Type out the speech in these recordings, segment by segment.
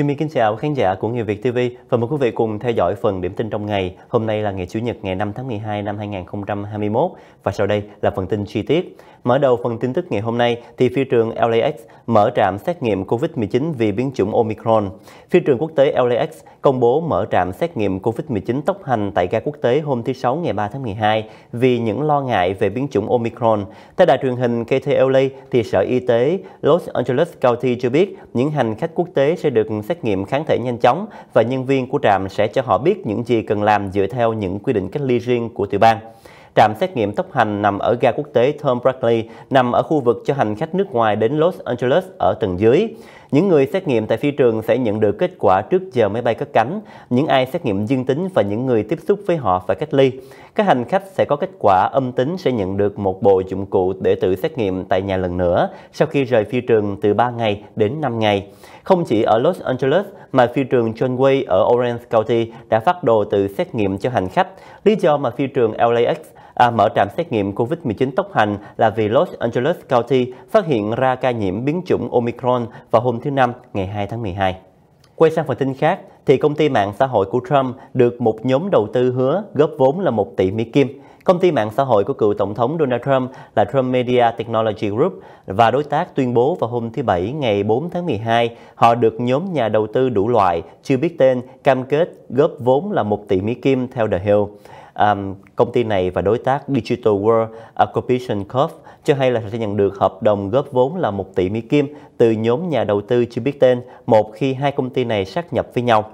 Chương Minh kính chào khán giả của Người Việt TV và mời quý vị cùng theo dõi phần điểm tin trong ngày. Hôm nay là ngày Chủ nhật ngày 5 tháng 12 năm 2021 và sau đây là phần tin chi tiết. Mở đầu phần tin tức ngày hôm nay thì phi trường LAX mở trạm xét nghiệm COVID-19 vì biến chủng Omicron. Phi trường quốc tế LAX công bố mở trạm xét nghiệm COVID-19 tốc hành tại ga quốc tế hôm thứ Sáu ngày 3 tháng 12 vì những lo ngại về biến chủng Omicron. Theo đài truyền hình KTLA, thì Sở Y tế Los Angeles County cho biết những hành khách quốc tế sẽ được xét nghiệm kháng thể nhanh chóng và nhân viên của trạm sẽ cho họ biết những gì cần làm dựa theo những quy định cách ly riêng của tiểu bang. Trạm xét nghiệm tốc hành nằm ở ga quốc tế Tom Bradley, nằm ở khu vực cho hành khách nước ngoài đến Los Angeles ở tầng dưới. Những người xét nghiệm tại phi trường sẽ nhận được kết quả trước giờ máy bay cất cánh. Những ai xét nghiệm dương tính và những người tiếp xúc với họ phải cách ly. Các hành khách sẽ có kết quả âm tính sẽ nhận được một bộ dụng cụ để tự xét nghiệm tại nhà lần nữa sau khi rời phi trường từ 3 ngày đến 5 ngày. Không chỉ ở Los Angeles mà phi trường John Way ở Orange County đã phát đồ tự xét nghiệm cho hành khách. Lý do mà phi trường LAX à, mở trạm xét nghiệm COVID-19 tốc hành là vì Los Angeles County phát hiện ra ca nhiễm biến chủng Omicron vào hôm thứ Năm ngày 2 tháng 12. Quay sang phần tin khác, thì công ty mạng xã hội của Trump được một nhóm đầu tư hứa góp vốn là 1 tỷ Mỹ Kim. Công ty mạng xã hội của cựu Tổng thống Donald Trump là Trump Media Technology Group và đối tác tuyên bố vào hôm thứ Bảy ngày 4 tháng 12, họ được nhóm nhà đầu tư đủ loại, chưa biết tên, cam kết góp vốn là 1 tỷ Mỹ Kim theo The Hill um, công ty này và đối tác Digital World Acquisition Corp cho hay là sẽ nhận được hợp đồng góp vốn là 1 tỷ Mỹ Kim từ nhóm nhà đầu tư chưa biết tên một khi hai công ty này sát nhập với nhau.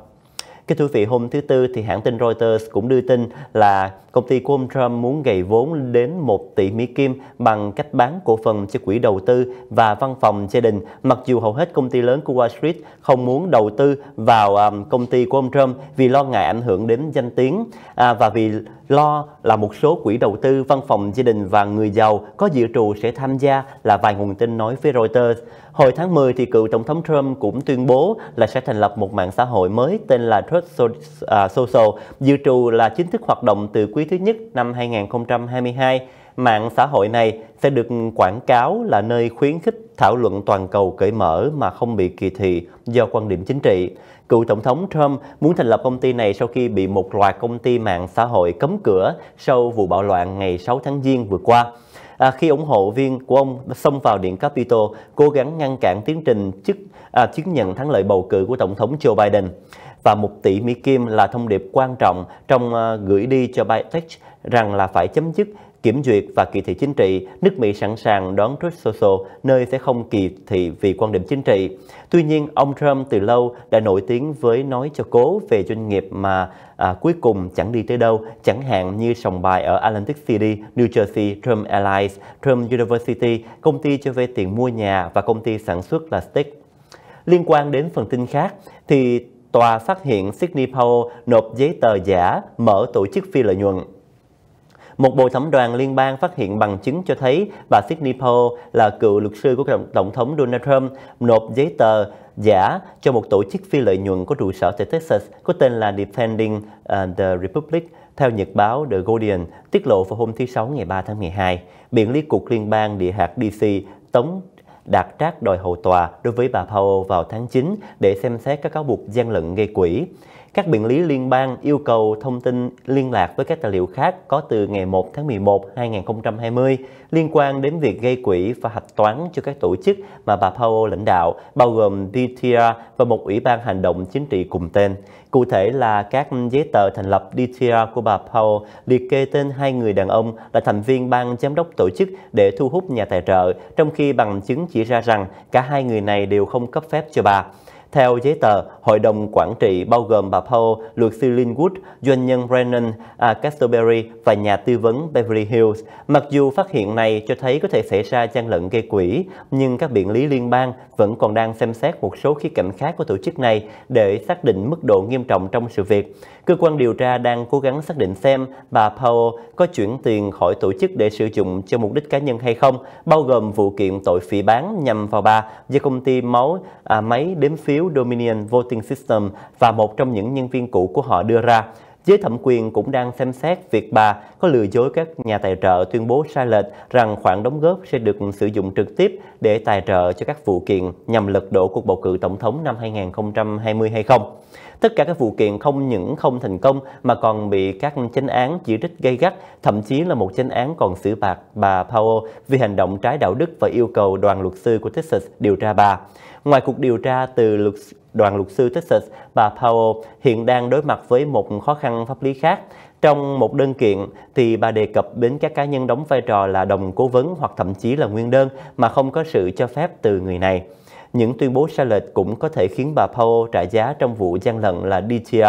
Kính thưa quý vị, hôm thứ Tư thì hãng tin Reuters cũng đưa tin là công ty của ông Trump muốn gầy vốn đến 1 tỷ Mỹ Kim bằng cách bán cổ phần cho quỹ đầu tư và văn phòng gia đình. Mặc dù hầu hết công ty lớn của Wall Street không muốn đầu tư vào à, công ty của ông Trump vì lo ngại ảnh hưởng đến danh tiếng à, và vì lo là một số quỹ đầu tư, văn phòng gia đình và người giàu có dự trù sẽ tham gia là vài nguồn tin nói với Reuters. Hồi tháng 10 thì cựu tổng thống Trump cũng tuyên bố là sẽ thành lập một mạng xã hội mới tên là Truth à, Social, dự trù là chính thức hoạt động từ quý thứ nhất năm 2022. Mạng xã hội này sẽ được quảng cáo là nơi khuyến khích thảo luận toàn cầu cởi mở mà không bị kỳ thị do quan điểm chính trị. Cựu Tổng thống Trump muốn thành lập công ty này sau khi bị một loạt công ty mạng xã hội cấm cửa sau vụ bạo loạn ngày 6 tháng Giêng vừa qua à, khi ủng hộ viên của ông xông vào Điện Capitol cố gắng ngăn cản tiến trình chức à, chứng nhận thắng lợi bầu cử của Tổng thống Joe Biden. Và một tỷ Mỹ Kim là thông điệp quan trọng trong à, gửi đi cho Biden rằng là phải chấm dứt Kiểm duyệt và kỳ thị chính trị, nước Mỹ sẵn sàng đón Truth Social, nơi sẽ không kỳ thị vì quan điểm chính trị. Tuy nhiên, ông Trump từ lâu đã nổi tiếng với nói cho cố về doanh nghiệp mà à, cuối cùng chẳng đi tới đâu, chẳng hạn như sòng bài ở Atlantic City, New Jersey, Trump Airlines, Trump University, công ty cho vay tiền mua nhà và công ty sản xuất là Stick. Liên quan đến phần tin khác, thì tòa phát hiện Sydney Powell nộp giấy tờ giả mở tổ chức phi lợi nhuận. Một bộ thẩm đoàn liên bang phát hiện bằng chứng cho thấy bà Sidney Powell là cựu luật sư của Tổng thống Donald Trump nộp giấy tờ giả cho một tổ chức phi lợi nhuận có trụ sở tại Texas có tên là Defending ờ, the Republic theo nhật báo The Guardian tiết lộ vào hôm thứ Sáu ngày 3 tháng 12. Biện lý cục liên bang địa hạt DC tống đạt trác đòi hầu tòa đối với bà Powell vào tháng 9 để xem xét các cáo buộc gian lận gây quỹ. Các biện lý liên bang yêu cầu thông tin liên lạc với các tài liệu khác có từ ngày 1 tháng 11 2020 liên quan đến việc gây quỹ và hạch toán cho các tổ chức mà bà Powell lãnh đạo, bao gồm DTR và một ủy ban hành động chính trị cùng tên. Cụ thể là các giấy tờ thành lập DTR của bà Powell liệt kê tên hai người đàn ông là thành viên ban giám đốc tổ chức để thu hút nhà tài trợ, trong khi bằng chứng chỉ ra rằng cả hai người này đều không cấp phép cho bà. Theo giấy tờ, hội đồng quản trị bao gồm bà Paul, luật sư Linwood, doanh nhân Brennan à, Casterberry và nhà tư vấn Beverly Hills. Mặc dù phát hiện này cho thấy có thể xảy ra gian lận gây quỹ, nhưng các biện lý liên bang vẫn còn đang xem xét một số khía cạnh khác của tổ chức này để xác định mức độ nghiêm trọng trong sự việc. Cơ quan điều tra đang cố gắng xác định xem bà Powell có chuyển tiền khỏi tổ chức để sử dụng cho mục đích cá nhân hay không, bao gồm vụ kiện tội phỉ bán nhằm vào bà do công ty máu à, máy đếm phiếu Dominion Voting System và một trong những nhân viên cũ của họ đưa ra. Giới thẩm quyền cũng đang xem xét việc bà có lừa dối các nhà tài trợ tuyên bố sai lệch rằng khoản đóng góp sẽ được sử dụng trực tiếp để tài trợ cho các vụ kiện nhằm lật đổ cuộc bầu cử tổng thống năm 2020 hay không. Tất cả các vụ kiện không những không thành công mà còn bị các chánh án chỉ trích gây gắt, thậm chí là một chánh án còn xử phạt bà Powell vì hành động trái đạo đức và yêu cầu đoàn luật sư của Texas điều tra bà. Ngoài cuộc điều tra từ luật đoàn luật sư Texas, bà Powell hiện đang đối mặt với một khó khăn pháp lý khác. Trong một đơn kiện thì bà đề cập đến các cá nhân đóng vai trò là đồng cố vấn hoặc thậm chí là nguyên đơn mà không có sự cho phép từ người này. Những tuyên bố sai lệch cũng có thể khiến bà Powell trả giá trong vụ gian lận là DTR.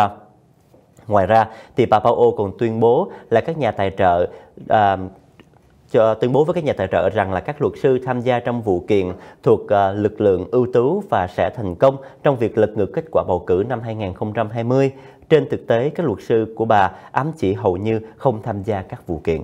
Ngoài ra thì bà Powell còn tuyên bố là các nhà tài trợ uh, cho tuyên bố với các nhà tài trợ rằng là các luật sư tham gia trong vụ kiện thuộc ờ, lực lượng ưu tú và sẽ thành công trong việc lật ngược kết quả bầu cử năm 2020. Trên thực tế, các luật sư của bà ám chỉ hầu như không tham gia các vụ kiện.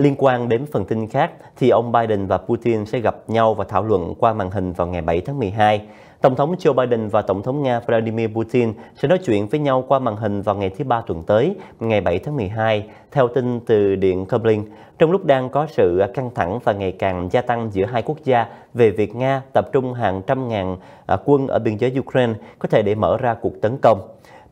Liên quan đến phần tin khác, thì ông Biden và Putin sẽ gặp nhau và thảo luận qua màn hình vào ngày 7 tháng 12. Tổng thống Joe Biden và Tổng thống Nga Vladimir Putin sẽ nói chuyện với nhau qua màn hình vào ngày thứ Ba tuần tới, ngày 7 tháng 12, theo tin từ Điện Kremlin, trong lúc đang có sự căng thẳng và ngày càng gia tăng giữa hai quốc gia về việc Nga tập trung hàng trăm ngàn à, quân ở biên giới Ukraine có thể để mở ra cuộc tấn công.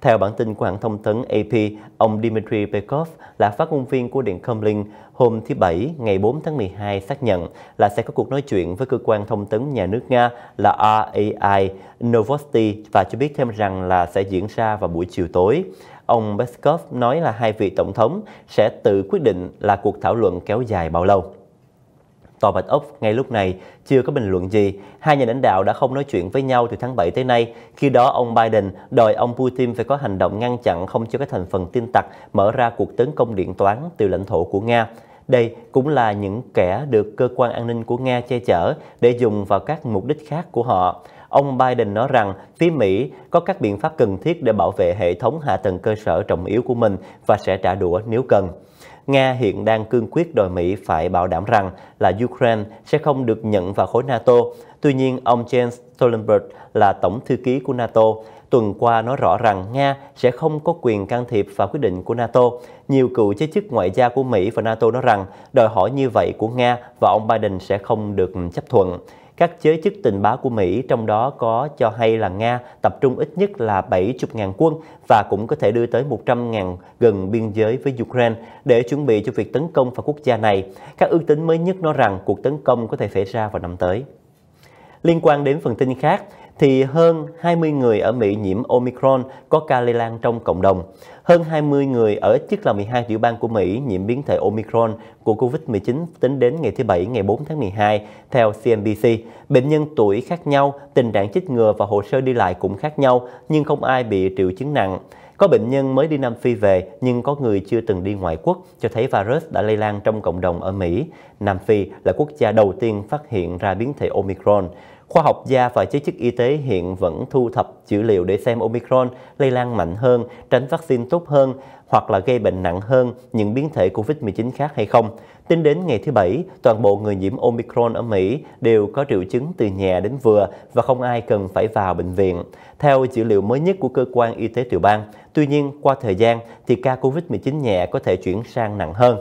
Theo bản tin của hãng thông tấn AP, ông Dmitry Peskov là phát ngôn viên của Điện Kremlin hôm thứ Bảy ngày 4 tháng 12 xác nhận là sẽ có cuộc nói chuyện với cơ quan thông tấn nhà nước Nga là RAI Novosti và cho biết thêm rằng là sẽ diễn ra vào buổi chiều tối. Ông Peskov nói là hai vị tổng thống sẽ tự quyết định là cuộc thảo luận kéo dài bao lâu. Tòa Bạch Ốc ngay lúc này chưa có bình luận gì. Hai nhà lãnh đạo đã không nói chuyện với nhau từ tháng 7 tới nay. Khi đó, ông Biden đòi ông Putin phải có hành động ngăn chặn không cho các thành phần tin tặc mở ra cuộc tấn công điện toán từ lãnh thổ của Nga. Đây cũng là những kẻ được cơ quan an ninh của Nga che chở để dùng vào các mục đích khác của họ. Ông Biden nói rằng phía Mỹ có các biện pháp cần thiết để bảo vệ hệ thống hạ tầng cơ sở trọng yếu của mình và sẽ trả đũa nếu cần. Nga hiện đang cương quyết đòi Mỹ phải bảo đảm rằng là Ukraine sẽ không được nhận vào khối NATO. Tuy nhiên, ông Jens Stoltenberg là tổng thư ký của NATO tuần qua nói rõ rằng Nga sẽ không có quyền can thiệp vào quyết định của NATO. Nhiều cựu giới chức ngoại giao của Mỹ và NATO nói rằng đòi hỏi như vậy của Nga và ông Biden sẽ không được chấp thuận. Các giới chức tình báo của Mỹ trong đó có cho hay là Nga tập trung ít nhất là 70.000 quân và cũng có thể đưa tới 100.000 gần biên giới với Ukraine để chuẩn bị cho việc tấn công vào quốc gia này. Các ước tính mới nhất nói rằng cuộc tấn công có thể xảy ra vào năm tới. Liên quan đến phần tin khác, thì hơn 20 người ở Mỹ nhiễm Omicron có ca lây lan trong cộng đồng. Hơn 20 người ở chức là 12 tiểu bang của Mỹ nhiễm biến thể Omicron của COVID-19 tính đến ngày thứ Bảy ngày 4 tháng 12, theo CNBC. Bệnh nhân tuổi khác nhau, tình trạng chích ngừa và hồ sơ đi lại cũng khác nhau, nhưng không ai bị triệu chứng nặng. Có bệnh nhân mới đi Nam Phi về nhưng có người chưa từng đi ngoại quốc cho thấy virus đã lây lan trong cộng đồng ở Mỹ. Nam Phi là quốc gia đầu tiên phát hiện ra biến thể Omicron. Khoa học gia và giới chức y tế hiện vẫn thu thập dữ liệu để xem Omicron lây lan mạnh hơn, tránh vaccine tốt hơn hoặc là gây bệnh nặng hơn những biến thể COVID-19 khác hay không. Tính đến ngày thứ Bảy, toàn bộ người nhiễm Omicron ở Mỹ đều có triệu chứng từ nhẹ đến vừa và không ai cần phải vào bệnh viện. Theo dữ liệu mới nhất của cơ quan y tế tiểu bang, tuy nhiên qua thời gian thì ca COVID-19 nhẹ có thể chuyển sang nặng hơn.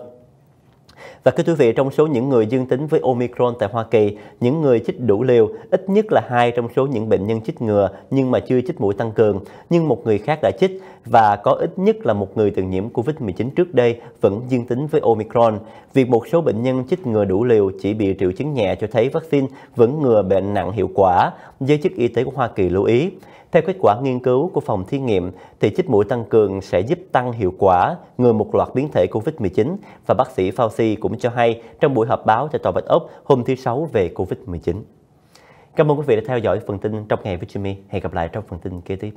Và thưa quý vị, trong số những người dương tính với Omicron tại Hoa Kỳ, những người chích đủ liều, ít nhất là hai trong số những bệnh nhân chích ngừa nhưng mà chưa chích mũi tăng cường, nhưng một người khác đã chích và có ít nhất là một người từng nhiễm COVID-19 trước đây vẫn dương tính với Omicron. Việc một số bệnh nhân chích ngừa đủ liều chỉ bị triệu chứng nhẹ cho thấy vaccine vẫn ngừa bệnh nặng hiệu quả, giới chức y tế của Hoa Kỳ lưu ý. Theo kết quả nghiên cứu của phòng thí nghiệm, thì chích mũi tăng cường sẽ giúp tăng hiệu quả ngừa một loạt biến thể COVID-19 và bác sĩ Fauci cũng cho hay trong buổi họp báo tại Tòa Bạch Ốc hôm thứ Sáu về COVID-19. Cảm ơn quý vị đã theo dõi phần tin trong ngày với Jimmy. Hẹn gặp lại trong phần tin kế tiếp.